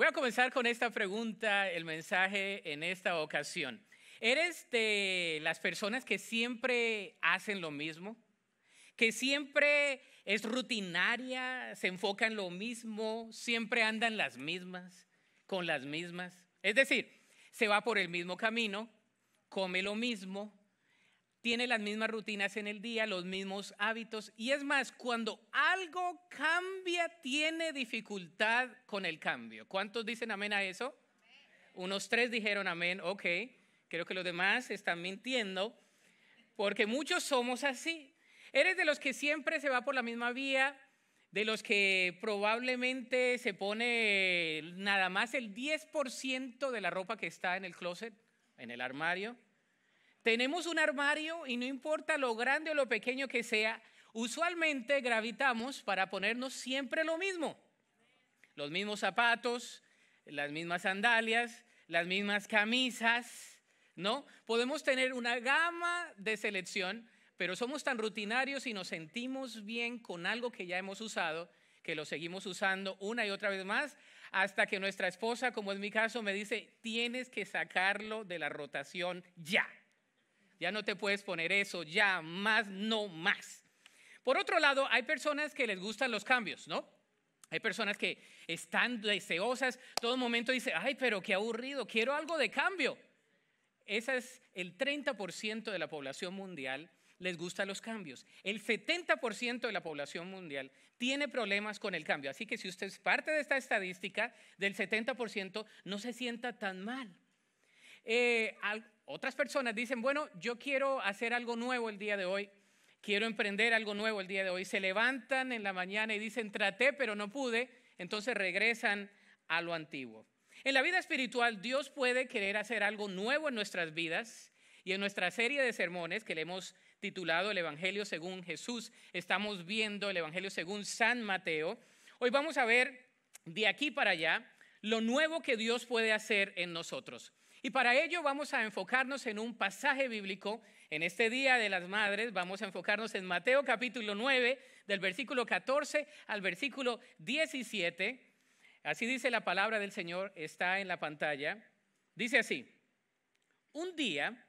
Voy a comenzar con esta pregunta, el mensaje en esta ocasión. ¿Eres de las personas que siempre hacen lo mismo? ¿Que siempre es rutinaria, se enfocan lo mismo, siempre andan las mismas, con las mismas? Es decir, se va por el mismo camino, come lo mismo, tiene las mismas rutinas en el día, los mismos hábitos. Y es más, cuando algo cambia, tiene dificultad con el cambio. ¿Cuántos dicen amén a eso? Unos tres dijeron amén, ok. Creo que los demás están mintiendo, porque muchos somos así. Eres de los que siempre se va por la misma vía, de los que probablemente se pone nada más el 10% de la ropa que está en el closet, en el armario tenemos un armario y no importa lo grande o lo pequeño que sea, usualmente gravitamos para ponernos siempre lo mismo. Los mismos zapatos, las mismas sandalias, las mismas camisas, ¿no? Podemos tener una gama de selección, pero somos tan rutinarios y nos sentimos bien con algo que ya hemos usado que lo seguimos usando una y otra vez más hasta que nuestra esposa, como es mi caso, me dice, tienes que sacarlo de la rotación ya. Ya no te puedes poner eso, ya, más, no más. Por otro lado, hay personas que les gustan los cambios, ¿no? Hay personas que están deseosas, todo momento dice, ay, pero qué aburrido, quiero algo de cambio. Ese es el 30% de la población mundial les gustan los cambios. El 70% de la población mundial tiene problemas con el cambio. Así que si usted es parte de esta estadística del 70%, no se sienta tan mal. Eh, otras personas dicen, bueno, yo quiero hacer algo nuevo el día de hoy, quiero emprender algo nuevo el día de hoy. Se levantan en la mañana y dicen, traté, pero no pude, entonces regresan a lo antiguo. En la vida espiritual, Dios puede querer hacer algo nuevo en nuestras vidas y en nuestra serie de sermones que le hemos titulado El Evangelio según Jesús, estamos viendo el Evangelio según San Mateo. Hoy vamos a ver de aquí para allá lo nuevo que Dios puede hacer en nosotros. Y para ello vamos a enfocarnos en un pasaje bíblico. En este Día de las Madres vamos a enfocarnos en Mateo capítulo 9, del versículo 14 al versículo 17. Así dice la palabra del Señor, está en la pantalla. Dice así, un día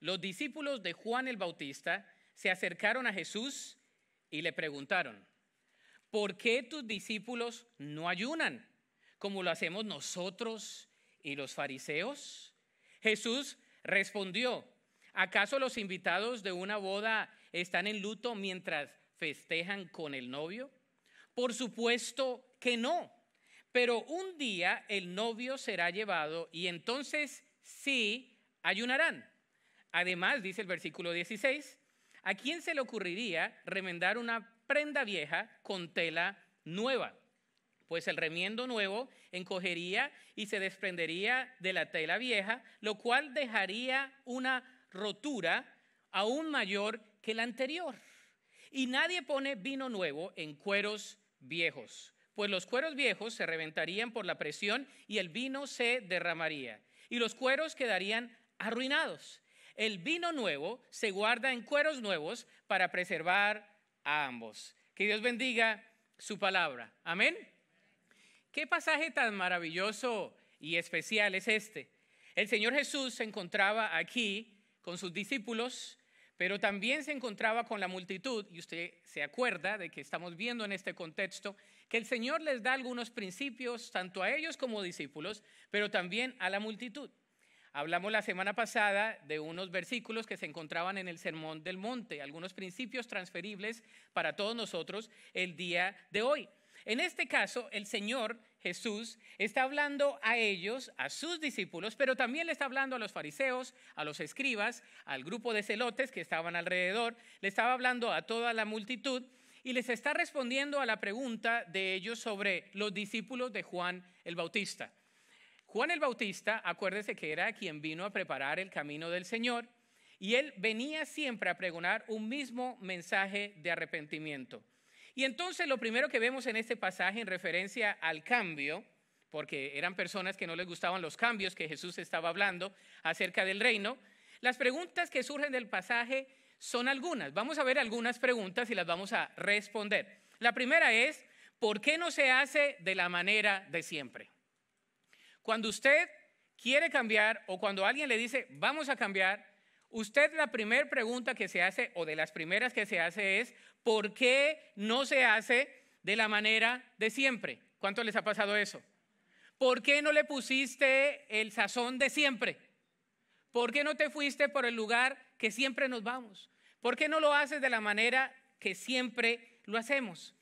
los discípulos de Juan el Bautista se acercaron a Jesús y le preguntaron, ¿por qué tus discípulos no ayunan como lo hacemos nosotros y los fariseos? Jesús respondió, ¿acaso los invitados de una boda están en luto mientras festejan con el novio? Por supuesto que no, pero un día el novio será llevado y entonces sí ayunarán. Además, dice el versículo 16, ¿a quién se le ocurriría remendar una prenda vieja con tela nueva? pues el remiendo nuevo encogería y se desprendería de la tela vieja, lo cual dejaría una rotura aún mayor que la anterior. Y nadie pone vino nuevo en cueros viejos, pues los cueros viejos se reventarían por la presión y el vino se derramaría, y los cueros quedarían arruinados. El vino nuevo se guarda en cueros nuevos para preservar a ambos. Que Dios bendiga su palabra. Amén. Qué pasaje tan maravilloso y especial es este. El Señor Jesús se encontraba aquí con sus discípulos, pero también se encontraba con la multitud, y usted se acuerda de que estamos viendo en este contexto que el Señor les da algunos principios tanto a ellos como discípulos, pero también a la multitud. Hablamos la semana pasada de unos versículos que se encontraban en el Sermón del Monte, algunos principios transferibles para todos nosotros el día de hoy. En este caso, el Señor Jesús está hablando a ellos, a sus discípulos, pero también le está hablando a los fariseos, a los escribas, al grupo de celotes que estaban alrededor, le estaba hablando a toda la multitud y les está respondiendo a la pregunta de ellos sobre los discípulos de Juan el Bautista. Juan el Bautista, acuérdese que era quien vino a preparar el camino del Señor y él venía siempre a pregonar un mismo mensaje de arrepentimiento. Y entonces lo primero que vemos en este pasaje en referencia al cambio, porque eran personas que no les gustaban los cambios que Jesús estaba hablando acerca del reino, las preguntas que surgen del pasaje son algunas. Vamos a ver algunas preguntas y las vamos a responder. La primera es, ¿por qué no se hace de la manera de siempre? Cuando usted quiere cambiar o cuando alguien le dice, vamos a cambiar, usted la primera pregunta que se hace o de las primeras que se hace es, ¿por qué no se hace de la manera de siempre? ¿Cuánto les ha pasado eso? ¿Por qué no le pusiste el sazón de siempre? ¿Por qué no te fuiste por el lugar que siempre nos vamos? ¿Por qué no lo haces de la manera que siempre lo hacemos?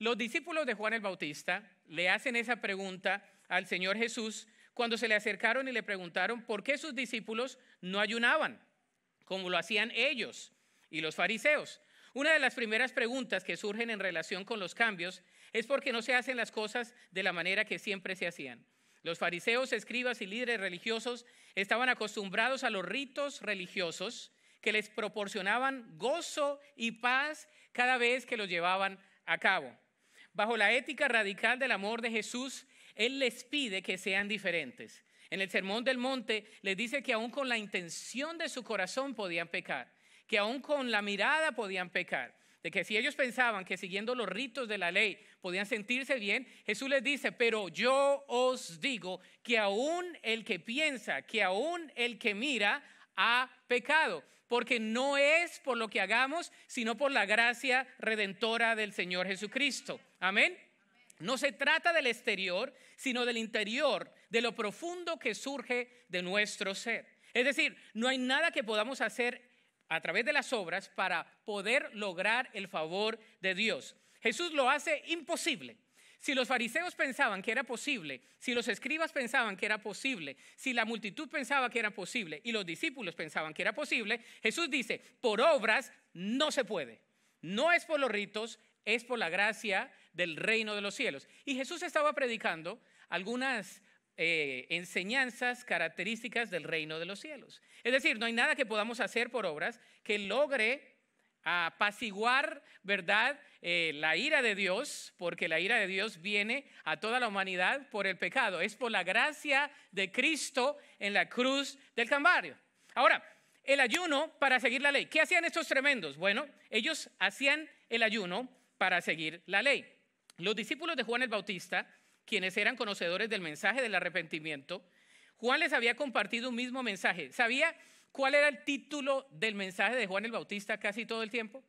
Los discípulos de Juan el Bautista le hacen esa pregunta al Señor Jesús cuando se le acercaron y le preguntaron por qué sus discípulos no ayunaban, como lo hacían ellos y los fariseos. Una de las primeras preguntas que surgen en relación con los cambios es porque no se hacen las cosas de la manera que siempre se hacían. Los fariseos, escribas y líderes religiosos estaban acostumbrados a los ritos religiosos que les proporcionaban gozo y paz cada vez que los llevaban a cabo. Bajo la ética radical del amor de Jesús, Él les pide que sean diferentes. En el Sermón del Monte les dice que aún con la intención de su corazón podían pecar que aún con la mirada podían pecar. De que si ellos pensaban que siguiendo los ritos de la ley podían sentirse bien, Jesús les dice, pero yo os digo que aún el que piensa, que aún el que mira, ha pecado, porque no es por lo que hagamos, sino por la gracia redentora del Señor Jesucristo. Amén. No se trata del exterior, sino del interior, de lo profundo que surge de nuestro ser. Es decir, no hay nada que podamos hacer a través de las obras para poder lograr el favor de Dios. Jesús lo hace imposible. Si los fariseos pensaban que era posible, si los escribas pensaban que era posible, si la multitud pensaba que era posible y los discípulos pensaban que era posible, Jesús dice, por obras no se puede. No es por los ritos, es por la gracia del reino de los cielos. Y Jesús estaba predicando algunas eh, enseñanzas características del reino de los cielos. Es decir, no hay nada que podamos hacer por obras que logre apaciguar, ¿verdad?, eh, la ira de Dios, porque la ira de Dios viene a toda la humanidad por el pecado. Es por la gracia de Cristo en la cruz del cambario Ahora, el ayuno para seguir la ley. ¿Qué hacían estos tremendos? Bueno, ellos hacían el ayuno para seguir la ley. Los discípulos de Juan el Bautista quienes eran conocedores del mensaje del arrepentimiento, Juan les había compartido un mismo mensaje. ¿Sabía cuál era el título del mensaje de Juan el Bautista casi todo el tiempo?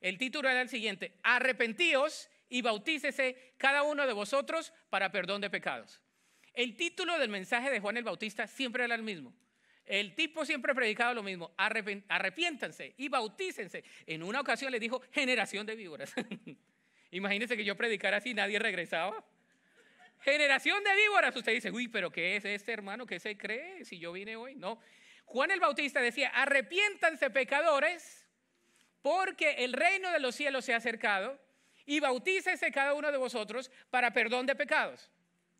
El título era el siguiente, arrepentíos y bautícese cada uno de vosotros para perdón de pecados. El título del mensaje de Juan el Bautista siempre era el mismo. El tipo siempre predicaba lo mismo, arrepiéntanse y bautícense. En una ocasión le dijo, generación de víboras. Imagínense que yo predicara así, nadie regresaba generación de víboras. Usted dice, uy, pero ¿qué es este hermano? que se cree si yo vine hoy? No. Juan el Bautista decía, arrepiéntanse pecadores, porque el reino de los cielos se ha acercado, y bautícese cada uno de vosotros para perdón de pecados.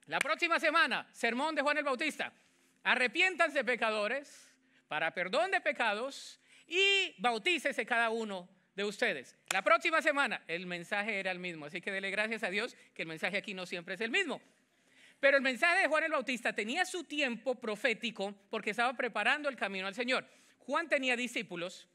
La próxima semana, sermón de Juan el Bautista. Arrepiéntanse pecadores para perdón de pecados y bautícese cada uno de ustedes. La próxima semana el mensaje era el mismo, así que dele gracias a Dios que el mensaje aquí no siempre es el mismo. Pero el mensaje de Juan el Bautista tenía su tiempo profético porque estaba preparando el camino al Señor. Juan tenía discípulos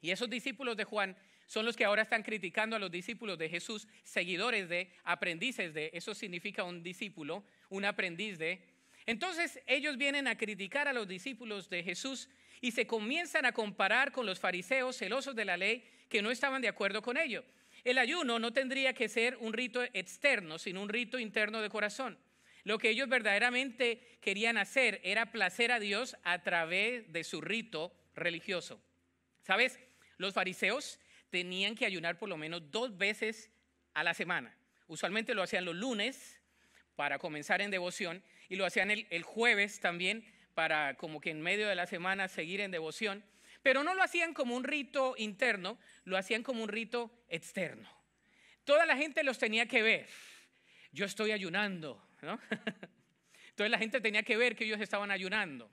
y esos discípulos de Juan son los que ahora están criticando a los discípulos de Jesús, seguidores de, aprendices de, eso significa un discípulo, un aprendiz de, entonces ellos vienen a criticar a los discípulos de Jesús y se comienzan a comparar con los fariseos celosos de la ley que no estaban de acuerdo con ello. El ayuno no tendría que ser un rito externo, sino un rito interno de corazón. Lo que ellos verdaderamente querían hacer era placer a Dios a través de su rito religioso. ¿Sabes? Los fariseos tenían que ayunar por lo menos dos veces a la semana. Usualmente lo hacían los lunes para comenzar en devoción y lo hacían el, jueves también para como que en medio de la semana seguir en devoción, pero no lo hacían como un rito interno, lo hacían como un rito externo. Toda la gente los tenía que ver. Yo estoy ayunando, ¿no? Entonces la gente tenía que ver que ellos estaban ayunando.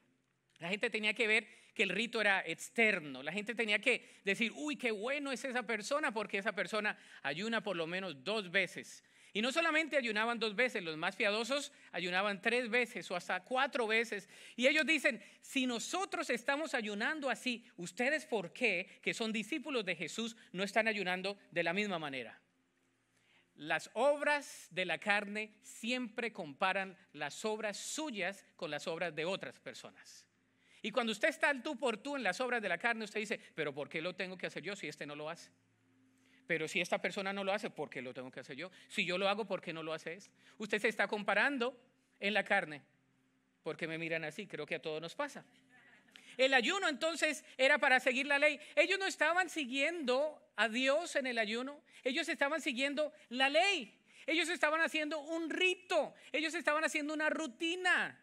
La gente tenía que ver que el rito era externo. La gente tenía que decir, uy, qué bueno es esa persona porque esa persona ayuna por lo menos dos veces y no solamente ayunaban dos veces, los más fiadosos ayunaban tres veces o hasta cuatro veces. Y ellos dicen, si nosotros estamos ayunando así, ¿ustedes por qué, que son discípulos de Jesús, no están ayunando de la misma manera? Las obras de la carne siempre comparan las obras suyas con las obras de otras personas. Y cuando usted está al tú por tú en las obras de la carne, usted dice, pero ¿por qué lo tengo que hacer yo si este no lo hace? Pero si esta persona no lo hace, ¿por qué lo tengo que hacer yo? Si yo lo hago, ¿por qué no lo haces? Usted se está comparando en la carne. porque me miran así? Creo que a todos nos pasa. El ayuno entonces era para seguir la ley. Ellos no estaban siguiendo a Dios en el ayuno. Ellos estaban siguiendo la ley. Ellos estaban haciendo un rito. Ellos estaban haciendo una rutina.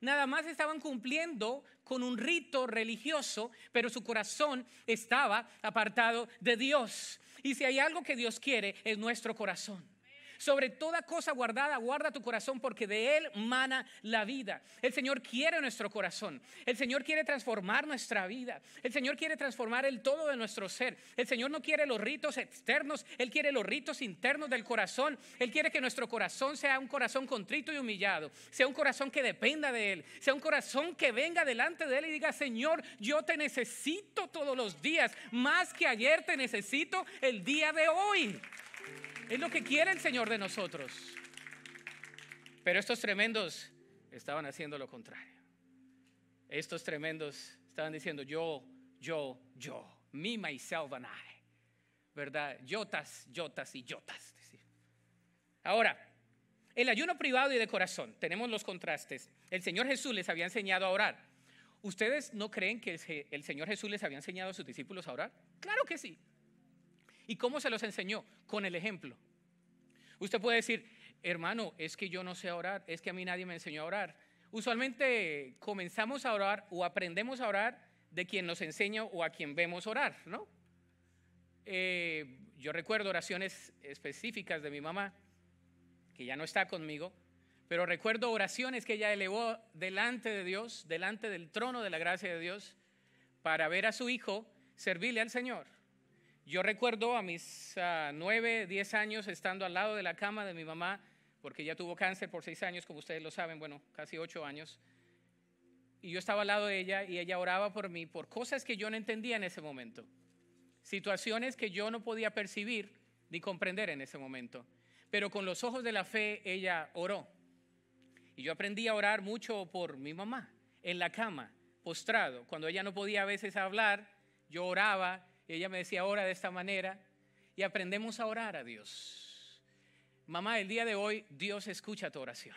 Nada más estaban cumpliendo con un rito religioso, pero su corazón estaba apartado de Dios. Y si hay algo que Dios quiere, es nuestro corazón. Sobre toda cosa guardada, guarda tu corazón porque de él mana la vida. El Señor quiere nuestro corazón. El Señor quiere transformar nuestra vida. El Señor quiere transformar el todo de nuestro ser. El Señor no quiere los ritos externos, Él quiere los ritos internos del corazón. Él quiere que nuestro corazón sea un corazón contrito y humillado, sea un corazón que dependa de Él, sea un corazón que venga delante de Él y diga, Señor, yo te necesito todos los días, más que ayer te necesito el día de hoy. Es lo que quiere el Señor de nosotros. Pero estos tremendos estaban haciendo lo contrario. Estos tremendos estaban diciendo yo, yo, yo, me, myself and I. ¿Verdad? Yotas, yotas y yotas. Ahora, el ayuno privado y de corazón, tenemos los contrastes. El Señor Jesús les había enseñado a orar. ¿Ustedes no creen que el Señor Jesús les había enseñado a sus discípulos a orar? Claro que sí. ¿Y cómo se los enseñó? Con el ejemplo. Usted puede decir, hermano, es que yo no sé orar, es que a mí nadie me enseñó a orar. Usualmente comenzamos a orar o aprendemos a orar de quien nos enseña o a quien vemos orar, ¿no? Eh, yo recuerdo oraciones específicas de mi mamá, que ya no está conmigo, pero recuerdo oraciones que ella elevó delante de Dios, delante del trono de la gracia de Dios, para ver a su hijo servirle al Señor. Yo recuerdo a mis ah, nueve, diez años estando al lado de la cama de mi mamá, porque ella tuvo cáncer por seis años, como ustedes lo saben, bueno, casi ocho años. Y yo estaba al lado de ella y ella oraba por mí, por cosas que yo no entendía en ese momento, situaciones que yo no podía percibir ni comprender en ese momento. Pero con los ojos de la fe ella oró. Y yo aprendí a orar mucho por mi mamá, en la cama, postrado. Cuando ella no podía a veces hablar, yo oraba y ella me decía, ora de esta manera, y aprendemos a orar a Dios. Mamá, el día de hoy Dios escucha tu oración.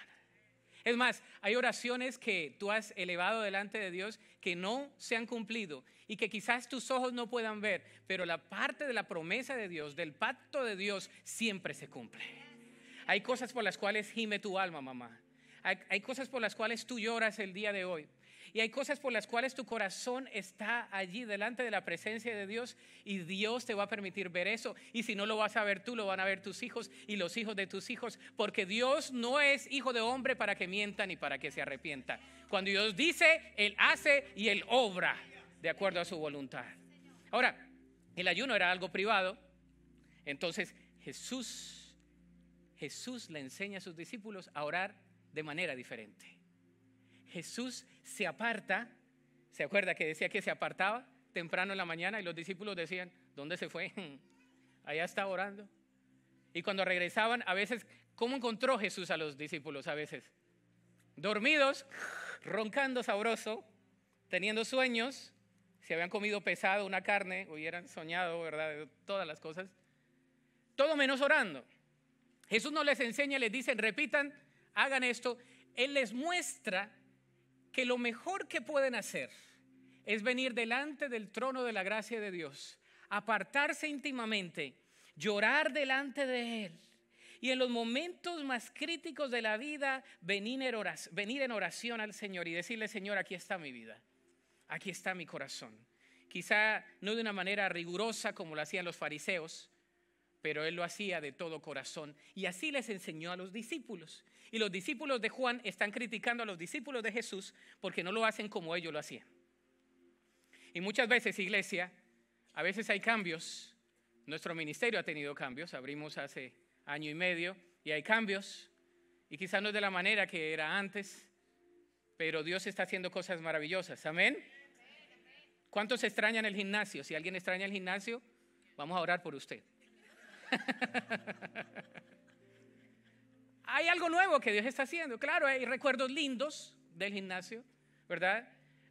Es más, hay oraciones que tú has elevado delante de Dios que no se han cumplido y que quizás tus ojos no puedan ver, pero la parte de la promesa de Dios, del pacto de Dios, siempre se cumple. Hay cosas por las cuales gime tu alma, mamá. Hay, hay cosas por las cuales tú lloras el día de hoy. Y hay cosas por las cuales tu corazón está allí delante de la presencia de Dios y Dios te va a permitir ver eso. Y si no lo vas a ver tú, lo van a ver tus hijos y los hijos de tus hijos, porque Dios no es hijo de hombre para que mienta ni para que se arrepienta. Cuando Dios dice, Él hace y Él obra de acuerdo a su voluntad. Ahora, el ayuno era algo privado, entonces Jesús, Jesús le enseña a sus discípulos a orar de manera diferente. Jesús se aparta, ¿se acuerda que decía que se apartaba temprano en la mañana y los discípulos decían, ¿dónde se fue? Allá está orando. Y cuando regresaban, a veces, ¿cómo encontró Jesús a los discípulos? A veces, dormidos, roncando sabroso, teniendo sueños, si habían comido pesado una carne, hubieran soñado, ¿verdad? Todas las cosas. Todo menos orando. Jesús no les enseña, les dicen, repitan, hagan esto. Él les muestra que lo mejor que pueden hacer es venir delante del trono de la gracia de Dios, apartarse íntimamente, llorar delante de Él y en los momentos más críticos de la vida venir en, oración, al Señor y decirle, Señor, aquí está mi vida, aquí está mi corazón. Quizá no de una manera rigurosa como lo hacían los fariseos, pero Él lo hacía de todo corazón y así les enseñó a los discípulos. Y los discípulos de Juan están criticando a los discípulos de Jesús porque no lo hacen como ellos lo hacían. Y muchas veces, iglesia, a veces hay cambios. Nuestro ministerio ha tenido cambios. Abrimos hace año y medio y hay cambios. Y quizás no es de la manera que era antes, pero Dios está haciendo cosas maravillosas. Amén. ¿Cuántos extrañan el gimnasio? Si alguien extraña el gimnasio, vamos a orar por usted. hay algo nuevo que Dios está haciendo. Claro, hay recuerdos lindos del gimnasio, ¿verdad?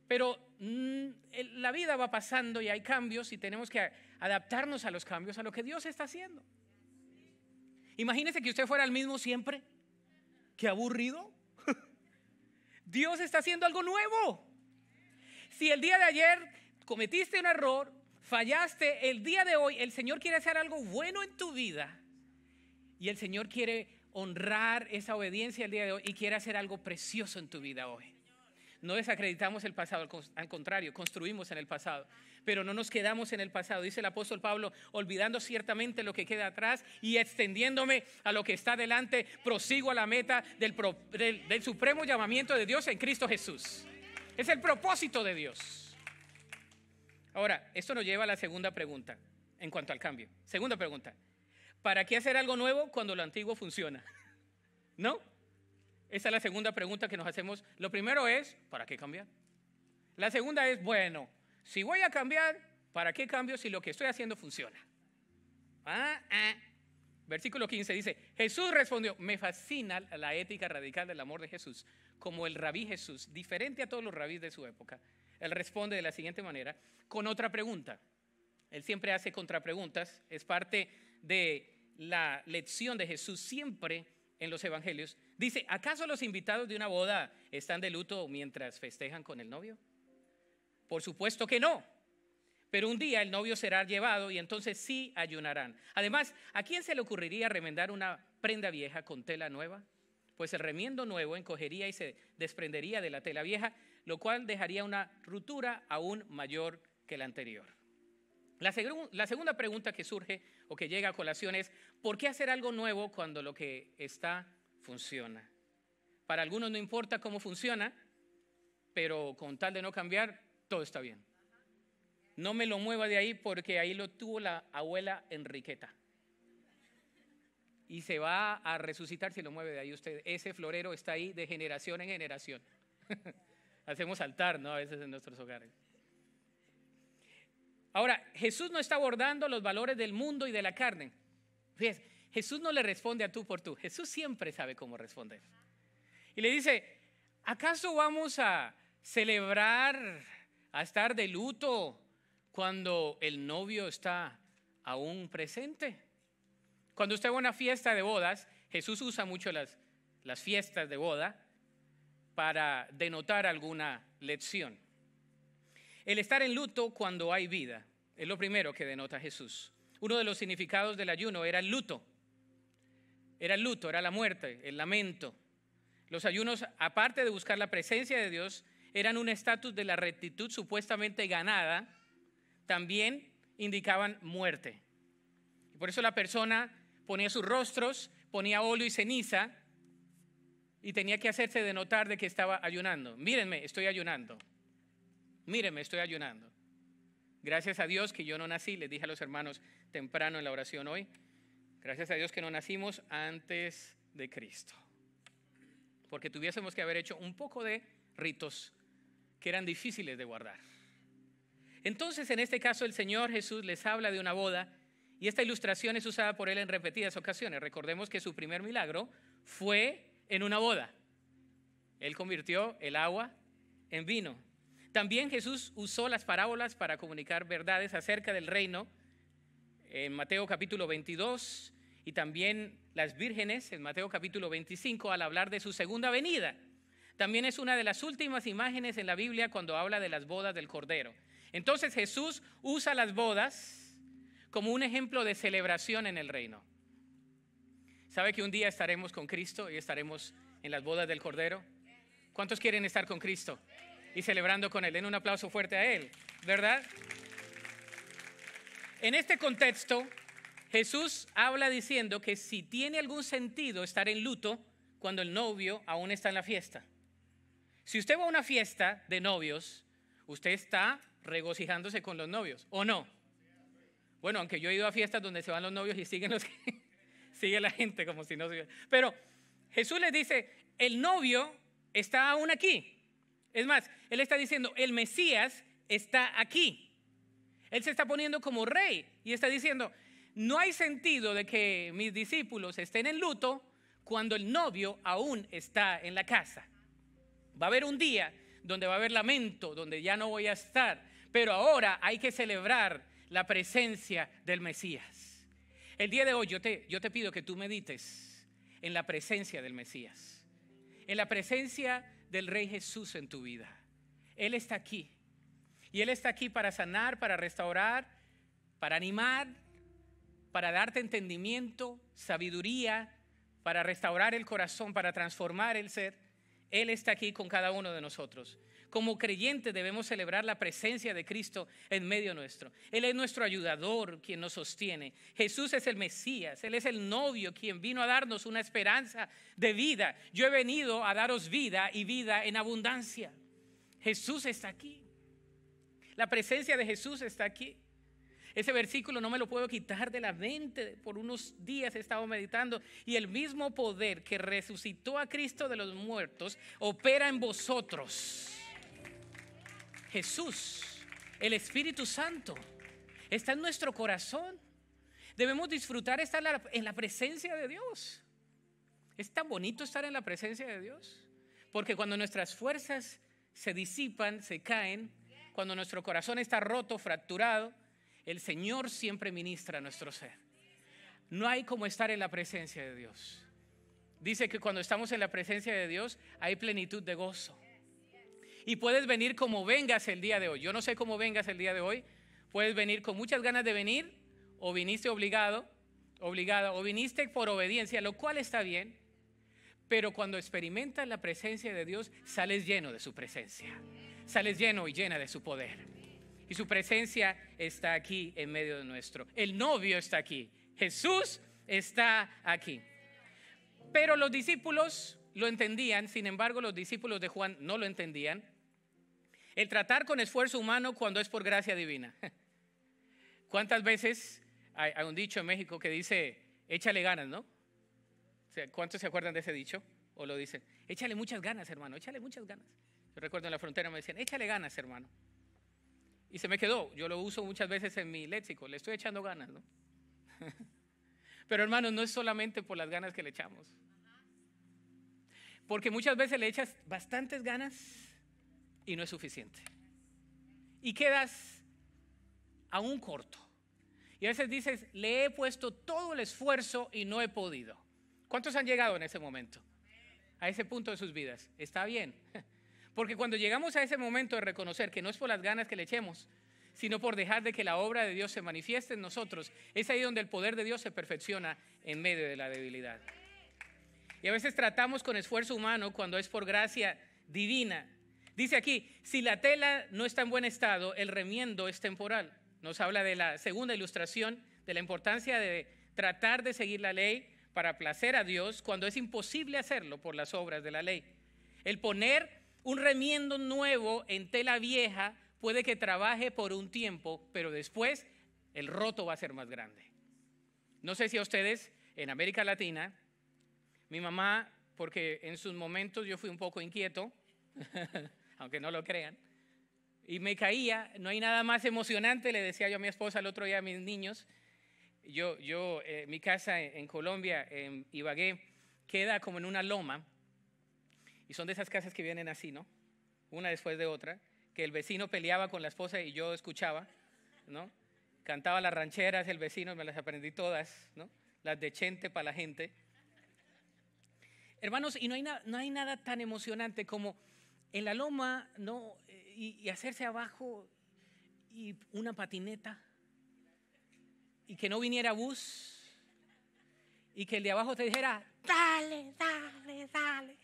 Pero mm, la vida va pasando y hay cambios y tenemos que adaptarnos a los cambios, a lo que Dios está haciendo. Imagínese que usted fuera el mismo siempre. Qué aburrido. Dios está haciendo algo nuevo. Si el día de ayer cometiste un error, fallaste, el día de hoy el Señor quiere hacer algo bueno en tu vida y el Señor quiere honrar esa obediencia el día de hoy y quiere hacer algo precioso en tu vida hoy. No desacreditamos el pasado, al contrario, construimos en el pasado. Pero no nos quedamos en el pasado, dice el apóstol Pablo, olvidando ciertamente lo que queda atrás y extendiéndome a lo que está delante, prosigo a la meta del supremo llamamiento de Dios en Cristo Jesús. Es el propósito de Dios. Ahora, esto nos lleva a la segunda pregunta en cuanto al cambio. Segunda pregunta, ¿Para qué hacer algo nuevo cuando lo antiguo funciona? ¿No? Esa es la segunda pregunta que nos hacemos. Lo primero es, ¿para qué cambiar? La segunda es, bueno, si voy a cambiar, ¿para qué cambio si lo que estoy haciendo funciona? Ah, ah. Versículo 15 dice, Jesús respondió, me fascina la ética radical del amor de Jesús, como el rabí Jesús, diferente a todos los rabíes de su época. Él responde de la siguiente manera, con otra pregunta. Él siempre hace contrapreguntas, es parte de la lección de Jesús siempre en los evangelios, dice, ¿acaso los invitados de una boda están de luto mientras festejan con el novio? Por supuesto que no. Pero un día el novio será llevado y entonces sí ayunarán. Además, ¿a quién se le ocurriría remendar una prenda vieja con tela nueva? Pues el remiendo nuevo encogería y se desprendería de la tela vieja, lo cual dejaría una ruptura aún mayor que la anterior. La, segunda pregunta que surge o que llega a colación es, ¿por qué hacer algo nuevo cuando lo que está funciona? Para algunos no importa cómo funciona, pero con tal de no cambiar, todo está bien. No me lo mueva de ahí porque ahí lo tuvo la abuela Enriqueta. Y se va a resucitar si lo mueve de ahí usted. Ese florero está ahí de generación en generación. Hacemos altar, ¿no? A veces en nuestros hogares. Ahora, Jesús no está abordando los valores del mundo y de la carne. Jesús no le responde a tú por tú. Jesús siempre sabe cómo responder. Y le dice, ¿acaso vamos a celebrar, a estar de luto cuando el novio está aún presente? Cuando usted va a una fiesta de bodas, Jesús usa mucho las, las fiestas de boda para denotar alguna lección. El estar en luto cuando hay vida es lo primero que denota Jesús. Uno de los significados del ayuno era el luto. Era el luto, era la muerte, el lamento. Los ayunos, aparte de buscar la presencia de Dios, eran un estatus de la rectitud supuestamente ganada, también indicaban muerte. Por eso la persona ponía sus rostros, ponía óleo y ceniza y tenía que hacerse denotar de que estaba ayunando. Mírenme, estoy ayunando me estoy ayunando. Gracias a Dios que yo no nací, les dije a los hermanos temprano en la oración hoy, gracias a Dios que no nacimos antes de Cristo. Porque tuviésemos que haber hecho un poco de ritos que eran difíciles de guardar. Entonces, en este caso, el Señor Jesús les habla de una boda y esta ilustración es usada por él en repetidas ocasiones. Recordemos que su primer milagro fue en una boda. Él convirtió el agua en vino. También Jesús usó las parábolas para comunicar verdades acerca del reino en Mateo capítulo 22 y también las vírgenes en Mateo capítulo 25 al hablar de su segunda venida. También es una de las últimas imágenes en la Biblia cuando habla de las bodas del Cordero. Entonces Jesús usa las bodas como un ejemplo de celebración en el reino. ¿Sabe que un día estaremos con Cristo y estaremos en las bodas del Cordero? ¿Cuántos quieren estar con Cristo? y celebrando con Él. en un aplauso fuerte a Él, ¿verdad? En este contexto, Jesús habla diciendo que si tiene algún sentido estar en luto cuando el novio aún está en la fiesta. Si usted va a una fiesta de novios, usted está regocijándose con los novios, ¿o no? Bueno, aunque yo he ido a fiestas donde se van los novios y siguen los, sigue la gente como si no se... Pero Jesús les dice, el novio está aún aquí. Es más, él está diciendo, el Mesías está aquí. Él se está poniendo como rey y está diciendo, no hay sentido de que mis discípulos estén en luto cuando el novio aún está en la casa. Va a haber un día donde va a haber lamento, donde ya no voy a estar, pero ahora hay que celebrar la presencia del Mesías. El día de hoy yo te, yo te pido que tú medites en la presencia del Mesías, en la presencia del Rey Jesús en tu vida. Él está aquí. Y Él está aquí para sanar, para restaurar, para animar, para darte entendimiento, sabiduría, para restaurar el corazón, para transformar el ser. Él está aquí con cada uno de nosotros. Como creyentes debemos celebrar la presencia de Cristo en medio nuestro. Él es nuestro ayudador, quien nos sostiene. Jesús es el Mesías, Él es el novio, quien vino a darnos una esperanza de vida. Yo he venido a daros vida y vida en abundancia. Jesús está aquí. La presencia de Jesús está aquí. Ese versículo no me lo puedo quitar de la mente. Por unos días he estado meditando. Y el mismo poder que resucitó a Cristo de los muertos opera en vosotros. Jesús, el Espíritu Santo, está en nuestro corazón. Debemos disfrutar estar en la presencia de Dios. Es tan bonito estar en la presencia de Dios. Porque cuando nuestras fuerzas se disipan, se caen, cuando nuestro corazón está roto, fracturado, el Señor siempre ministra nuestro ser. No hay como estar en la presencia de Dios. Dice que cuando estamos en la presencia de Dios hay plenitud de gozo. Y puedes venir como vengas el día de hoy. Yo no sé cómo vengas el día de hoy. Puedes venir con muchas ganas de venir o viniste obligado, obligada o viniste por obediencia, lo cual está bien. Pero cuando experimentas la presencia de Dios, sales lleno de su presencia. Sales lleno y llena de su poder y su presencia está aquí en medio de nuestro. El novio está aquí. Jesús está aquí. Pero los discípulos lo entendían, sin embargo los discípulos de Juan no lo entendían. El tratar con esfuerzo humano cuando es por gracia divina. ¿Cuántas veces hay, un dicho en México que dice, échale ganas, ¿no? ¿Cuántos se acuerdan de ese dicho? O lo dicen, échale muchas ganas, hermano, échale muchas ganas. Yo recuerdo en la frontera me decían, échale ganas, hermano. Y se me quedó. Yo lo uso muchas veces en mi léxico. Le estoy echando ganas, ¿no? Pero hermanos, no es solamente por las ganas que le echamos. Porque muchas veces le echas bastantes ganas y no es suficiente. Y quedas a un corto. Y a veces dices, le he puesto todo el esfuerzo y no he podido. ¿Cuántos han llegado en ese momento? A ese punto de sus vidas. Está bien. Porque cuando llegamos a ese momento de reconocer que no es por las ganas que le echemos, sino por dejar de que la obra de Dios se manifieste en nosotros, es ahí donde el poder de Dios se perfecciona en medio de la debilidad. Y a veces tratamos con esfuerzo humano cuando es por gracia divina. Dice aquí, si la tela no está en buen estado, el remiendo es temporal. Nos habla de la segunda ilustración de la importancia de tratar de seguir la ley para placer a Dios cuando es imposible hacerlo por las obras de la ley. El poner un remiendo nuevo en tela vieja puede que trabaje por un tiempo, pero después el roto va a ser más grande. No sé si a ustedes en América Latina, mi mamá, porque en sus momentos yo fui un poco inquieto, aunque no lo crean, y me caía, no hay nada más emocionante, le decía yo a mi esposa el otro día a mis niños, yo, yo eh, mi casa en, Colombia, en Ibagué, queda como en una loma, y son de esas casas que vienen así, ¿no? Una después de otra, que el vecino peleaba con la esposa y yo escuchaba, ¿no? Cantaba las rancheras, el vecino, me las aprendí todas, ¿no? Las de Chente para la gente. Hermanos, y no hay, nada tan emocionante como en la loma, ¿no? y hacerse abajo y una patineta y que no viniera bus y que el de abajo te dijera, dale, dale, dale.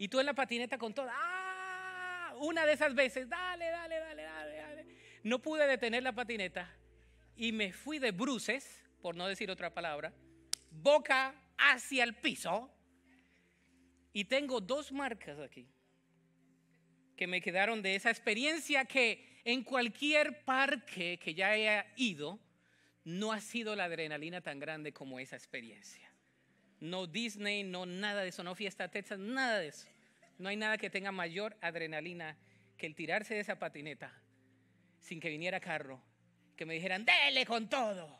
Y tú en la patineta con toda, ¡ah! Una de esas veces, dale, dale, dale, dale, dale. No pude detener la patineta y me fui de bruces, por no decir otra palabra, boca hacia el piso. Y tengo dos marcas aquí que me quedaron de esa experiencia que en cualquier parque que ya haya ido, no ha sido la adrenalina tan grande como esa experiencia no Disney, no nada de eso, no fiesta Texas, nada de eso. No hay nada que tenga mayor adrenalina que el tirarse de esa patineta sin que viniera carro, que me dijeran, dele con todo.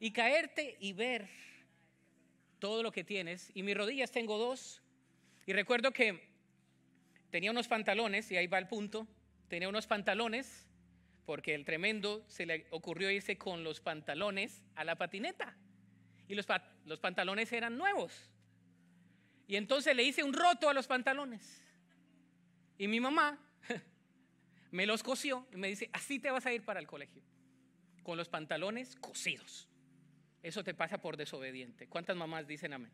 Y caerte y ver todo lo que tienes. Y mis rodillas tengo dos. Y recuerdo que tenía unos pantalones, y ahí va el punto, tenía unos pantalones, porque el tremendo se le ocurrió irse con los pantalones a la patineta y los, pantalones eran nuevos. Y entonces le hice un roto a los pantalones. Y mi mamá me los cosió y me dice, así te vas a ir para el colegio, con los pantalones cosidos. Eso te pasa por desobediente. ¿Cuántas mamás dicen amén?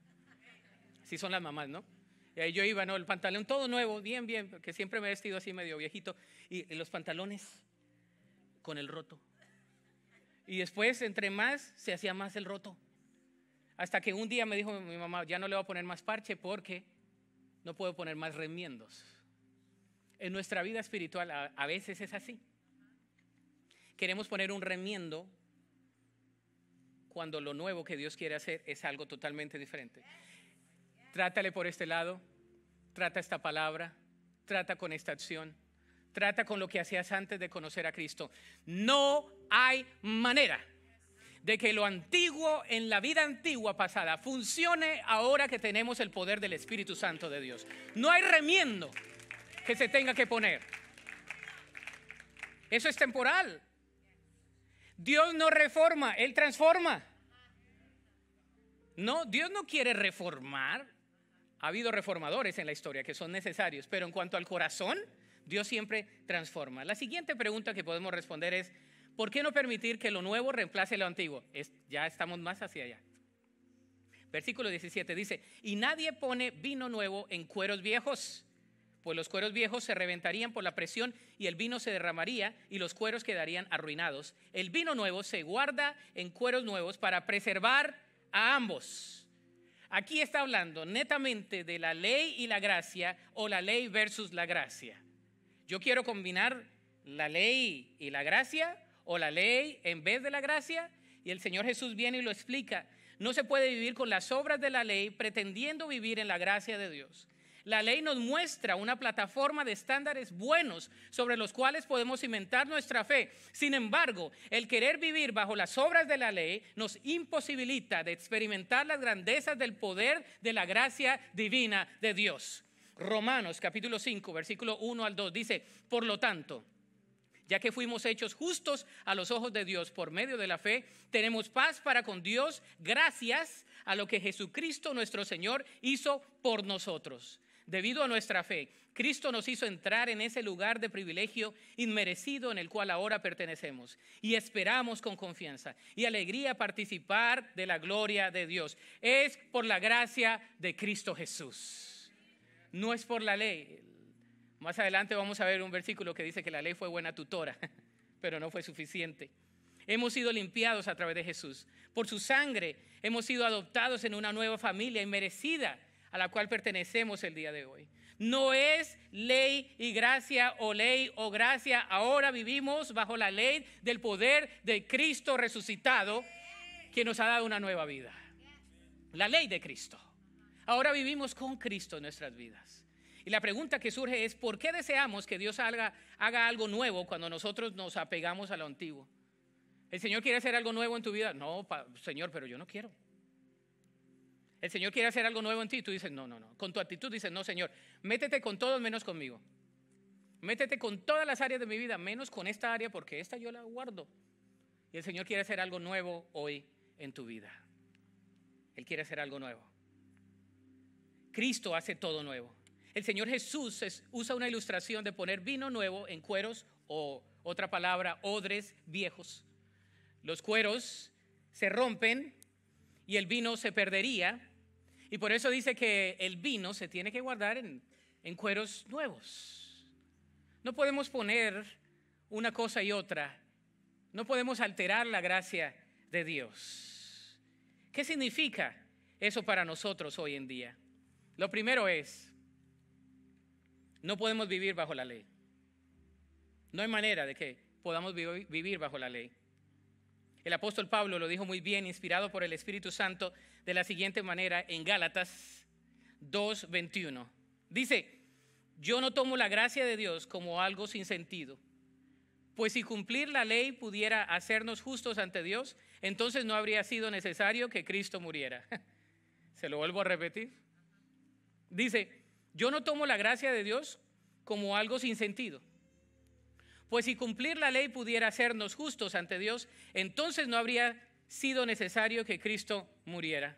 Sí son las mamás, ¿no? Y ahí yo iba, ¿no? El pantalón todo nuevo, bien, bien, porque siempre me he vestido así medio viejito, y los pantalones con el roto. Y después, entre más, se hacía más el roto. Hasta que un día me dijo mi mamá, ya no le voy a poner más parche porque no puedo poner más remiendos. En nuestra vida espiritual a, veces es así. Queremos poner un remiendo cuando lo nuevo que Dios quiere hacer es algo totalmente diferente. Trátale por este lado, trata esta palabra, trata con esta acción, trata con lo que hacías antes de conocer a Cristo. No hay manera de que lo antiguo en la vida antigua pasada funcione ahora que tenemos el poder del Espíritu Santo de Dios. No hay remiendo que se tenga que poner. Eso es temporal. Dios no reforma, Él transforma. No, Dios no quiere reformar. Ha habido reformadores en la historia que son necesarios, pero en cuanto al corazón, Dios siempre transforma. La siguiente pregunta que podemos responder es, ¿Por qué no permitir que lo nuevo reemplace lo antiguo? ya estamos más hacia allá. Versículo 17 dice, y nadie pone vino nuevo en cueros viejos, pues los cueros viejos se reventarían por la presión y el vino se derramaría y los cueros quedarían arruinados. El vino nuevo se guarda en cueros nuevos para preservar a ambos. Aquí está hablando netamente de la ley y la gracia o la ley versus la gracia. Yo quiero combinar la ley y la gracia o la ley en vez de la gracia? Y el Señor Jesús viene y lo explica. No se puede vivir con las obras de la ley pretendiendo vivir en la gracia de Dios. La ley nos muestra una plataforma de estándares buenos sobre los cuales podemos cimentar nuestra fe. Sin embargo, el querer vivir bajo las obras de la ley nos imposibilita de experimentar las grandezas del poder de la gracia divina de Dios. Romanos capítulo 5, versículo 1 al 2 dice, por lo tanto, ya que fuimos hechos justos a los ojos de Dios por medio de la fe, tenemos paz para con Dios gracias a lo que Jesucristo nuestro Señor hizo por nosotros. Debido a nuestra fe, Cristo nos hizo entrar en ese lugar de privilegio inmerecido en el cual ahora pertenecemos y esperamos con confianza y alegría participar de la gloria de Dios. Es por la gracia de Cristo Jesús. No es por la ley. Más adelante vamos a ver un versículo que dice que la ley fue buena tutora, pero no fue suficiente. Hemos sido limpiados a través de Jesús. Por su sangre hemos sido adoptados en una nueva familia merecida a la cual pertenecemos el día de hoy. No es ley y gracia o ley o gracia. Ahora vivimos bajo la ley del poder de Cristo resucitado que nos ha dado una nueva vida. La ley de Cristo. Ahora vivimos con Cristo en nuestras vidas. Y la pregunta que surge es, ¿por qué deseamos que Dios haga, algo nuevo cuando nosotros nos apegamos a lo antiguo? ¿El Señor quiere hacer algo nuevo en tu vida? No, Señor, pero yo no quiero. El Señor quiere hacer algo nuevo en ti y tú dices, no, no, no. Con tu actitud dices, no, Señor, métete con todo menos conmigo. Métete con todas las áreas de mi vida, menos con esta área, porque esta yo la guardo. Y el Señor quiere hacer algo nuevo hoy en tu vida. Él quiere hacer algo nuevo. Cristo hace todo nuevo el Señor Jesús usa una ilustración de poner vino nuevo en cueros o otra palabra, odres viejos. Los cueros se rompen y el vino se perdería. Y por eso dice que el vino se tiene que guardar en, cueros nuevos. No podemos poner una cosa y otra. No podemos alterar la gracia de Dios. ¿Qué significa eso para nosotros hoy en día? Lo primero es, no podemos vivir bajo la ley. No hay manera de que podamos vivir bajo la ley. El apóstol Pablo lo dijo muy bien, inspirado por el Espíritu Santo, de la siguiente manera en Gálatas 2.21. Dice, yo no tomo la gracia de Dios como algo sin sentido, pues si cumplir la ley pudiera hacernos justos ante Dios, entonces no habría sido necesario que Cristo muriera. Se lo vuelvo a repetir. Dice, yo no tomo la gracia de Dios como algo sin sentido. Pues si cumplir la ley pudiera hacernos justos ante Dios, entonces no habría sido necesario que Cristo muriera.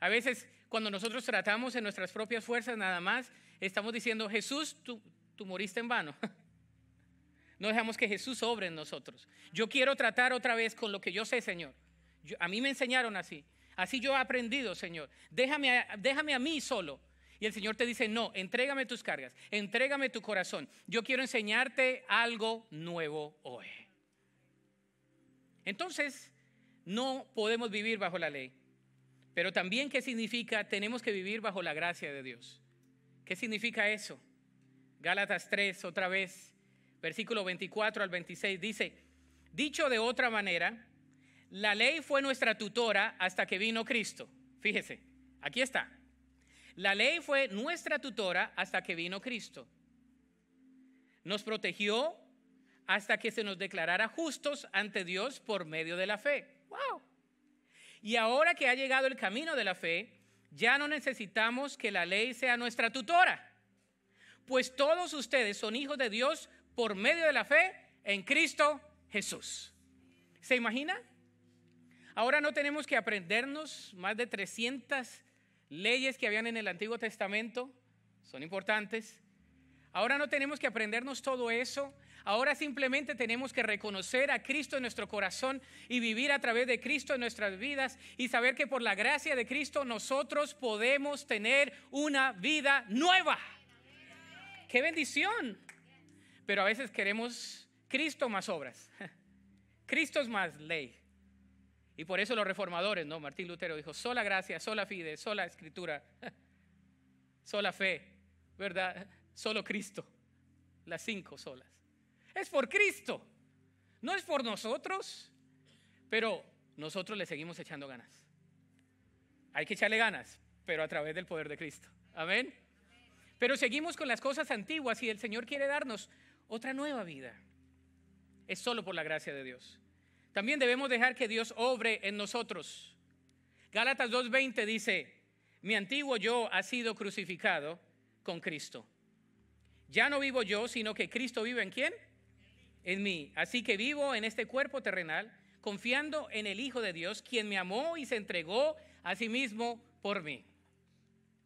A veces cuando nosotros tratamos en nuestras propias fuerzas nada más, estamos diciendo, Jesús, tú, tú moriste en vano. No dejamos que Jesús obre en nosotros. Yo quiero tratar otra vez con lo que yo sé, Señor. a mí me enseñaron así. Así yo he aprendido, Señor. Déjame, déjame a mí solo y el Señor te dice, no, entrégame tus cargas, entrégame tu corazón. Yo quiero enseñarte algo nuevo hoy. Entonces, no podemos vivir bajo la ley. Pero también, ¿qué significa? Tenemos que vivir bajo la gracia de Dios. ¿Qué significa eso? Gálatas 3, otra vez, versículo 24 al 26, dice, dicho de otra manera, la ley fue nuestra tutora hasta que vino Cristo. Fíjese, aquí está. La ley fue nuestra tutora hasta que vino Cristo. Nos protegió hasta que se nos declarara justos ante Dios por medio de la fe. ¡Wow! Y ahora que ha llegado el camino de la fe, ya no necesitamos que la ley sea nuestra tutora, pues todos ustedes son hijos de Dios por medio de la fe en Cristo Jesús. ¿Se imagina? Ahora no tenemos que aprendernos más de 300 leyes que habían en el Antiguo Testamento, son importantes. Ahora no tenemos que aprendernos todo eso, ahora simplemente tenemos que reconocer a Cristo en nuestro corazón y vivir a través de Cristo en nuestras vidas y saber que por la gracia de Cristo nosotros podemos tener una vida nueva. ¡Qué bendición! Pero a veces queremos Cristo más obras, Cristo es más ley, y por eso los reformadores, ¿no? Martín Lutero dijo, sola gracia, sola fide, sola escritura, sola fe, ¿verdad? Solo Cristo, las cinco solas. Es por Cristo, no es por nosotros, pero nosotros le seguimos echando ganas. Hay que echarle ganas, pero a través del poder de Cristo. Amén. Pero seguimos con las cosas antiguas y el Señor quiere darnos otra nueva vida. Es solo por la gracia de Dios. También debemos dejar que Dios obre en nosotros. Gálatas 2.20 dice, mi antiguo yo ha sido crucificado con Cristo. Ya no vivo yo, sino que Cristo vive en quién? En mí. Así que vivo en este cuerpo terrenal, confiando en el Hijo de Dios, quien me amó y se entregó a sí mismo por mí.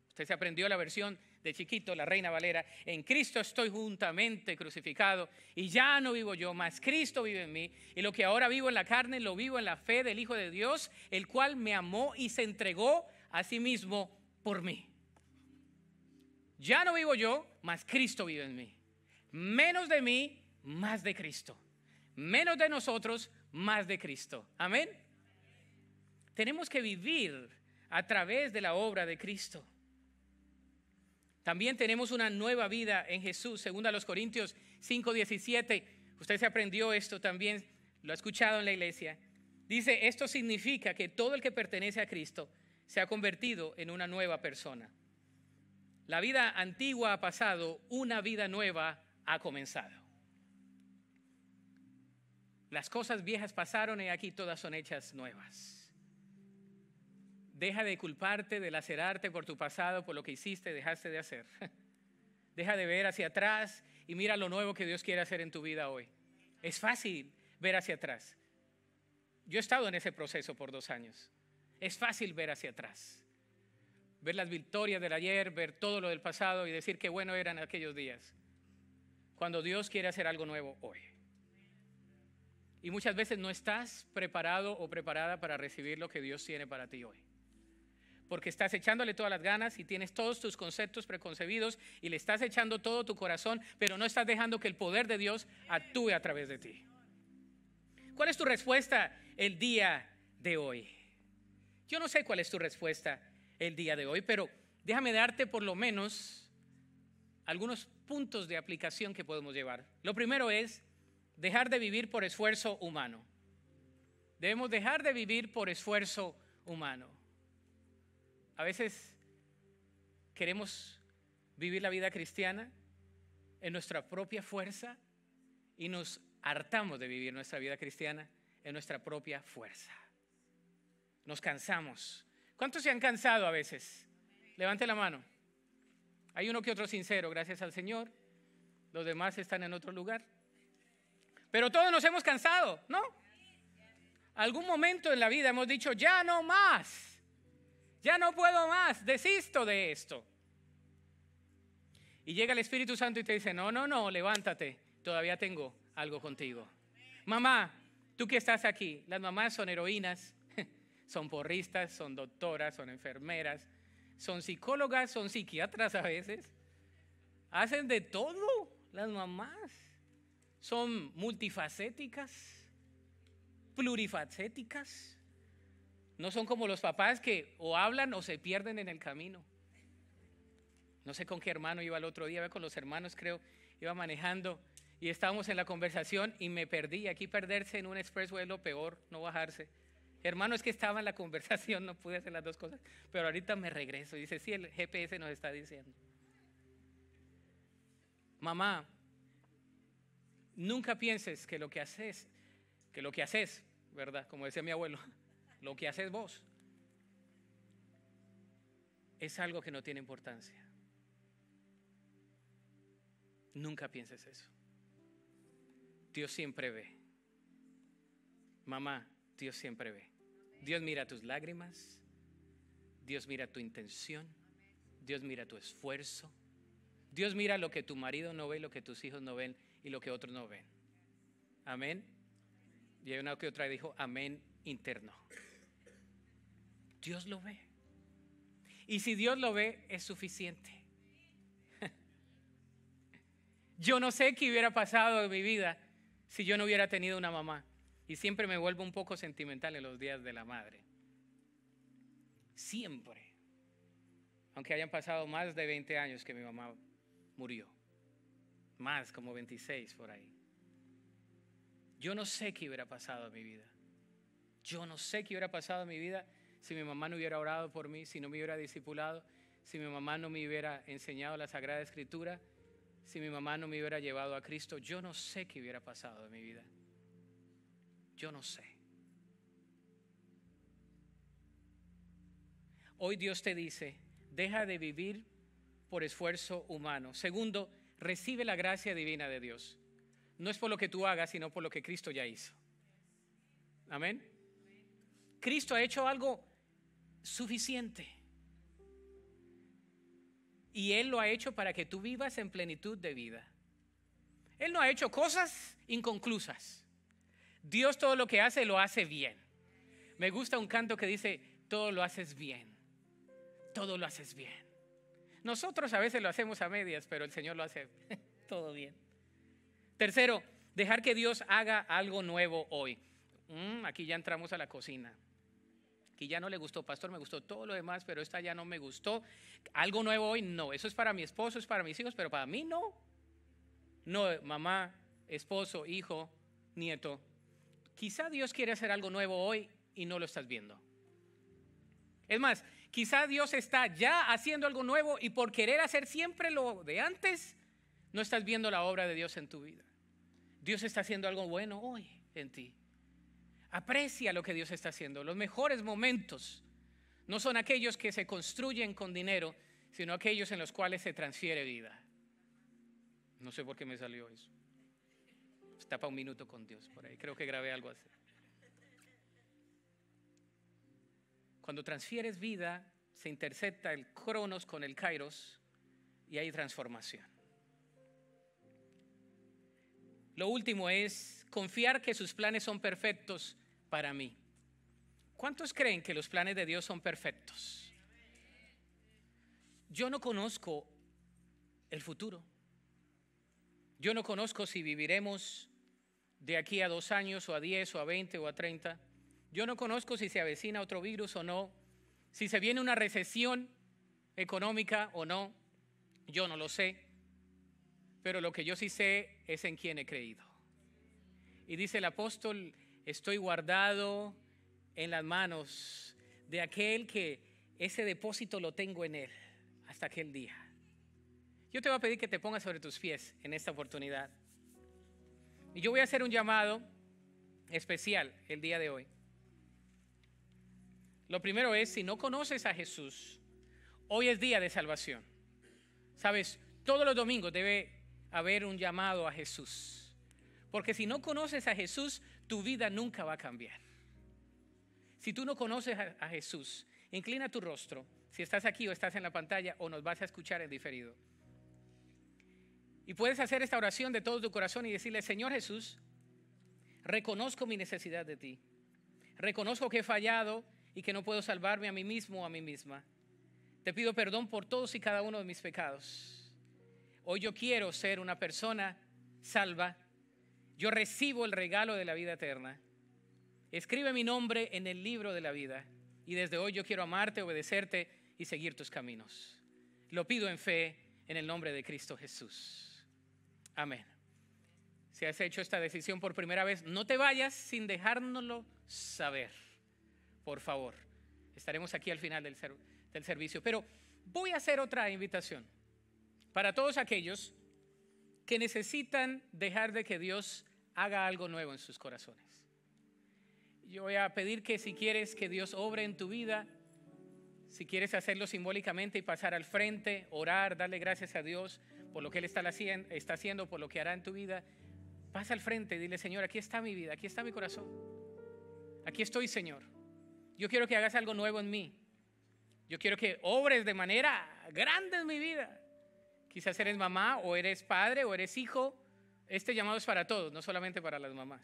Usted se aprendió la versión de chiquito, la Reina Valera, en Cristo estoy juntamente crucificado y ya no vivo yo, mas Cristo vive en mí. Y lo que ahora vivo en la carne, lo vivo en la fe del Hijo de Dios, el cual me amó y se entregó a sí mismo por mí. Ya no vivo yo, mas Cristo vive en mí. Menos de mí, más de Cristo. Menos de nosotros, más de Cristo. Amén. Tenemos que vivir a través de la obra de Cristo. También tenemos una nueva vida en Jesús, según a los Corintios 5:17. Usted se aprendió esto también, lo ha escuchado en la iglesia. Dice, esto significa que todo el que pertenece a Cristo se ha convertido en una nueva persona. La vida antigua ha pasado, una vida nueva ha comenzado. Las cosas viejas pasaron y aquí todas son hechas nuevas. Deja de culparte, de lacerarte por tu pasado, por lo que hiciste, dejaste de hacer. Deja de ver hacia atrás y mira lo nuevo que Dios quiere hacer en tu vida hoy. Es fácil ver hacia atrás. Yo he estado en ese proceso por dos años. Es fácil ver hacia atrás, ver las victorias del ayer, ver todo lo del pasado y decir qué bueno eran aquellos días. Cuando Dios quiere hacer algo nuevo hoy. Y muchas veces no estás preparado o preparada para recibir lo que Dios tiene para ti hoy porque estás echándole todas las ganas y tienes todos tus conceptos preconcebidos y le estás echando todo tu corazón, pero no estás dejando que el poder de Dios actúe a través de ti. ¿Cuál es tu respuesta el día de hoy? Yo no sé cuál es tu respuesta el día de hoy, pero déjame darte por lo menos algunos puntos de aplicación que podemos llevar. Lo primero es dejar de vivir por esfuerzo humano. Debemos dejar de vivir por esfuerzo humano. A veces queremos vivir la vida cristiana en nuestra propia fuerza y nos hartamos de vivir nuestra vida cristiana en nuestra propia fuerza. Nos cansamos. ¿Cuántos se han cansado a veces? Levante la mano. Hay uno que otro sincero, gracias al Señor. Los demás están en otro lugar. Pero todos nos hemos cansado, ¿no? Algún momento en la vida hemos dicho, ya no más ya no puedo más, desisto de esto. Y llega el Espíritu Santo y te dice, no, no, no, levántate, todavía tengo algo contigo. Mamá, tú que estás aquí, las mamás son heroínas, son porristas, son doctoras, son enfermeras, son psicólogas, son psiquiatras a veces, hacen de todo las mamás, son multifacéticas, plurifacéticas no son como los papás que o hablan o se pierden en el camino. No sé con qué hermano iba el otro día, con los hermanos creo, iba manejando y estábamos en la conversación y me perdí. Aquí perderse en un expressway es lo peor, no bajarse. Hermano, es que estaba en la conversación, no pude hacer las dos cosas, pero ahorita me regreso. Dice, sí, el GPS nos está diciendo. Mamá, nunca pienses que lo que haces, que lo que haces, ¿verdad? Como decía mi abuelo, lo que haces vos es algo que no tiene importancia. Nunca pienses eso. Dios siempre ve. Mamá, Dios siempre ve. Dios mira tus lágrimas. Dios mira tu intención. Dios mira tu esfuerzo. Dios mira lo que tu marido no ve, lo que tus hijos no ven y lo que otros no ven. Amén. Y hay una que otra dijo amén interno. Dios lo ve. Y si Dios lo ve, es suficiente. Yo no sé qué hubiera pasado en mi vida si yo no hubiera tenido una mamá. Y siempre me vuelvo un poco sentimental en los días de la madre. Siempre. Aunque hayan pasado más de 20 años que mi mamá murió. Más, como 26 por ahí. Yo no sé qué hubiera pasado en mi vida. Yo no sé qué hubiera pasado en mi vida si mi mamá no hubiera orado por mí, si no me hubiera discipulado, si mi mamá no me hubiera enseñado la Sagrada Escritura, si mi mamá no me hubiera llevado a Cristo, yo no sé qué hubiera pasado en mi vida. Yo no sé. Hoy Dios te dice, deja de vivir por esfuerzo humano. Segundo, recibe la gracia divina de Dios. No es por lo que tú hagas, sino por lo que Cristo ya hizo. Amén. Cristo ha hecho algo suficiente. Y Él lo ha hecho para que tú vivas en plenitud de vida. Él no ha hecho cosas inconclusas. Dios todo lo que hace lo hace bien. Me gusta un canto que dice, todo lo haces bien. Todo lo haces bien. Nosotros a veces lo hacemos a medias, pero el Señor lo hace todo bien. Tercero, dejar que Dios haga algo nuevo hoy. Mm, aquí ya entramos a la cocina que ya no le gustó, pastor, me gustó todo lo demás, pero esta ya no me gustó. Algo nuevo hoy, no. Eso es para mi esposo, es para mis hijos, pero para mí no. No, mamá, esposo, hijo, nieto. Quizá Dios quiere hacer algo nuevo hoy y no lo estás viendo. Es más, quizá Dios está ya haciendo algo nuevo y por querer hacer siempre lo de antes, no estás viendo la obra de Dios en tu vida. Dios está haciendo algo bueno hoy en ti. Aprecia lo que Dios está haciendo. Los mejores momentos no son aquellos que se construyen con dinero, sino aquellos en los cuales se transfiere vida. No sé por qué me salió eso. Estapa un minuto con Dios por ahí. Creo que grabé algo así. Cuando transfieres vida, se intercepta el cronos con el kairos y hay transformación. Lo último es confiar que sus planes son perfectos para mí. ¿Cuántos creen que los planes de Dios son perfectos? Yo no conozco el futuro. Yo no conozco si viviremos de aquí a dos años o a diez o a veinte o a treinta. Yo no conozco si se avecina otro virus o no, si se viene una recesión económica o no. Yo no lo sé. Pero lo que yo sí sé es en quién he creído. Y dice el apóstol, estoy guardado en las manos de aquel que ese depósito lo tengo en él hasta aquel día. Yo te voy a pedir que te pongas sobre tus pies en esta oportunidad. Y yo voy a hacer un llamado especial el día de hoy. Lo primero es, si no conoces a Jesús, hoy es día de salvación. Sabes, todos los domingos debe haber un llamado a Jesús. Porque si no conoces a Jesús, tu vida nunca va a cambiar. Si tú no conoces a, Jesús, inclina tu rostro, si estás aquí o estás en la pantalla o nos vas a escuchar en diferido. Y puedes hacer esta oración de todo tu corazón y decirle, Señor Jesús, reconozco mi necesidad de ti. Reconozco que he fallado y que no puedo salvarme a mí mismo o a mí misma. Te pido perdón por todos y cada uno de mis pecados. Hoy yo quiero ser una persona salva yo recibo el regalo de la vida eterna. Escribe mi nombre en el libro de la vida y desde hoy yo quiero amarte, obedecerte y seguir tus caminos. Lo pido en fe en el nombre de Cristo Jesús. Amén. Si has hecho esta decisión por primera vez, no te vayas sin dejárnoslo saber, por favor. Estaremos aquí al final del, del servicio. Pero voy a hacer otra invitación para todos aquellos que necesitan dejar de que Dios haga algo nuevo en sus corazones. Yo voy a pedir que si quieres que Dios obre en tu vida, si quieres hacerlo simbólicamente y pasar al frente, orar, darle gracias a Dios por lo que Él está haciendo, por lo que hará en tu vida, pasa al frente y dile, Señor, aquí está mi vida, aquí está mi corazón, aquí estoy, Señor. Yo quiero que hagas algo nuevo en mí. Yo quiero que obres de manera grande en mi vida. Quizás eres mamá o eres padre o eres hijo. Este llamado es para todos, no solamente para las mamás.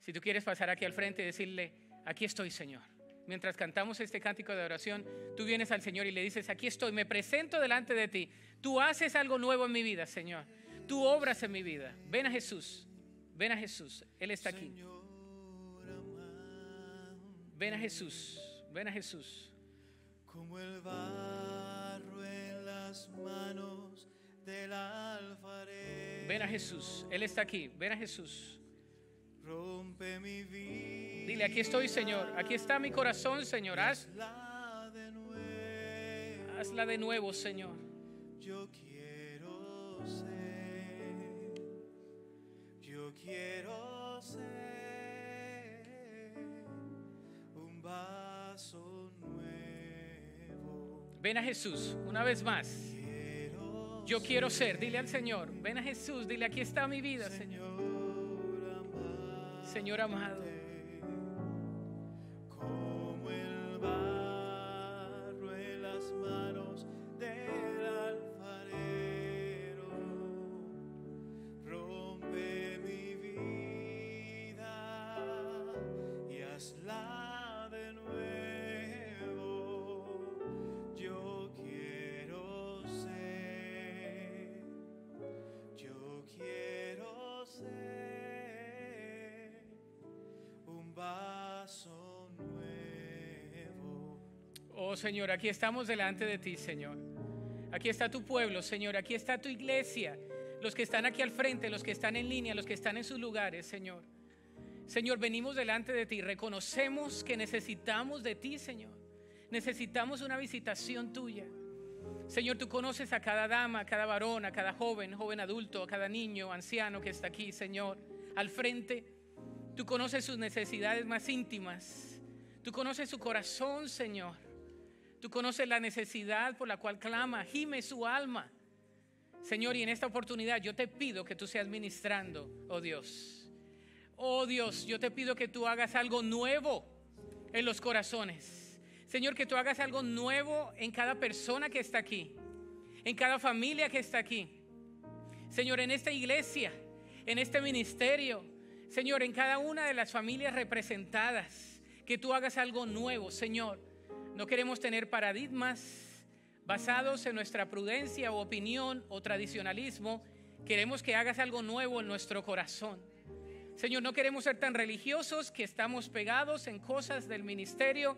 Si tú quieres pasar aquí al frente y decirle, aquí estoy Señor. Mientras cantamos este cántico de oración, tú vienes al Señor y le dices, aquí estoy, me presento delante de ti. Tú haces algo nuevo en mi vida, Señor. Tú obras en mi vida. Ven a Jesús, ven a Jesús. Él está aquí. Ven a Jesús, ven a Jesús. Como el manos del alfarero. Ven a Jesús, Él está aquí, ven a Jesús. Rompe mi vida. Dile, aquí estoy, Señor, aquí está mi corazón, Señor. hazla de nuevo, hazla de nuevo Señor. Yo quiero ser, yo quiero ser un vaso nuevo. Ven a Jesús una vez más. Yo quiero ser, dile al Señor, ven a Jesús, dile, aquí está mi vida, Señor. Señor amado. Señor. Aquí estamos delante de ti, Señor. Aquí está tu pueblo, Señor. Aquí está tu iglesia. Los que están aquí al frente, los que están en línea, los que están en sus lugares, Señor. Señor, venimos delante de ti. Reconocemos que necesitamos de ti, Señor. Necesitamos una visitación tuya. Señor, tú conoces a cada dama, a cada varón, a cada joven, joven adulto, a cada niño, anciano que está aquí, Señor. Al frente, tú conoces sus necesidades más íntimas. Tú conoces su corazón, Señor. Tú conoces la necesidad por la cual clama, gime su alma. Señor, y en esta oportunidad yo te pido que tú seas ministrando, oh Dios. Oh Dios, yo te pido que tú hagas algo nuevo en los corazones. Señor, que tú hagas algo nuevo en cada persona que está aquí, en cada familia que está aquí. Señor, en esta iglesia, en este ministerio, Señor, en cada una de las familias representadas, que tú hagas algo nuevo, Señor. No queremos tener paradigmas basados en nuestra prudencia o opinión o tradicionalismo. Queremos que hagas algo nuevo en nuestro corazón. Señor, no queremos ser tan religiosos que estamos pegados en cosas del ministerio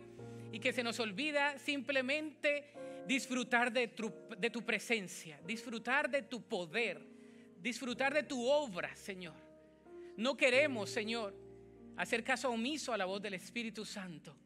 y que se nos olvida simplemente disfrutar de tu, presencia, disfrutar de tu poder, disfrutar de tu obra, Señor. No queremos, Señor, hacer caso omiso a la voz del Espíritu Santo.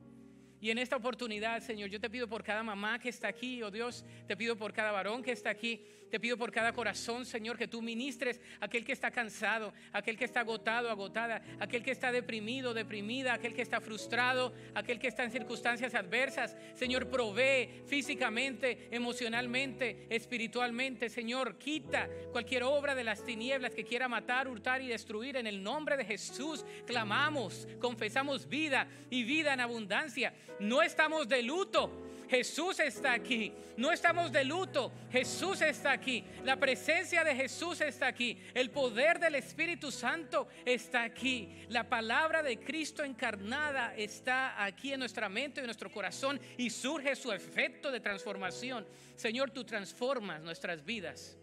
Y en esta oportunidad, Señor, yo te pido por cada mamá que está aquí, oh Dios, te pido por cada varón que está aquí, te pido por cada corazón, Señor, que tú ministres aquel que está cansado, aquel que está agotado, agotada, aquel que está deprimido, deprimida, aquel que está frustrado, aquel que está en circunstancias adversas. Señor, provee físicamente, emocionalmente, espiritualmente. Señor, quita cualquier obra de las tinieblas que quiera matar, hurtar y destruir. En el nombre de Jesús, clamamos, confesamos vida y vida en abundancia. No estamos de luto. Jesús está aquí. No estamos de luto. Jesús está aquí. La presencia de Jesús está aquí. El poder del Espíritu Santo está aquí. La palabra de Cristo encarnada está aquí en nuestra mente y en nuestro corazón y surge su efecto de transformación. Señor, tú transformas nuestras vidas.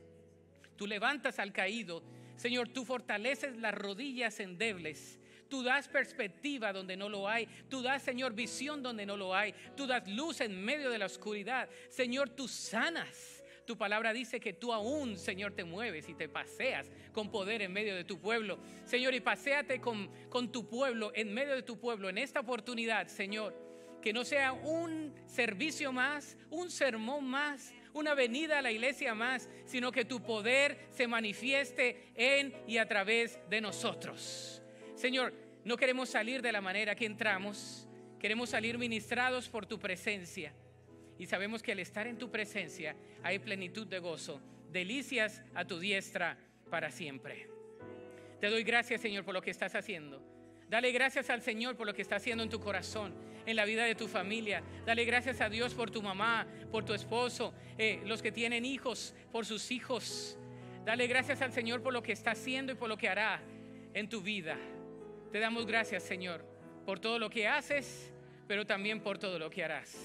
Tú levantas al caído. Señor, tú fortaleces las rodillas endebles. Tú das perspectiva donde no lo hay. Tú das, Señor, visión donde no lo hay. Tú das luz en medio de la oscuridad. Señor, tú sanas. Tu palabra dice que tú aún, Señor, te mueves y te paseas con poder en medio de tu pueblo. Señor, y paséate con, con tu pueblo, en medio de tu pueblo, en esta oportunidad, Señor. Que no sea un servicio más, un sermón más, una venida a la iglesia más, sino que tu poder se manifieste en y a través de nosotros. Señor, no queremos salir de la manera que entramos, queremos salir ministrados por tu presencia. Y sabemos que al estar en tu presencia hay plenitud de gozo, delicias a tu diestra para siempre. Te doy gracias, Señor, por lo que estás haciendo. Dale gracias al Señor por lo que está haciendo en tu corazón, en la vida de tu familia. Dale gracias a Dios por tu mamá, por tu esposo, eh, los que tienen hijos, por sus hijos. Dale gracias al Señor por lo que está haciendo y por lo que hará en tu vida. Te damos gracias, Señor, por todo lo que haces, pero también por todo lo que harás.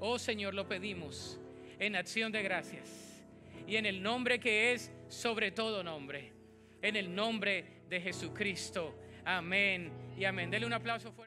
Oh Señor, lo pedimos en acción de gracias y en el nombre que es sobre todo nombre, en el nombre de Jesucristo. Amén y amén. Dele un aplauso fuerte.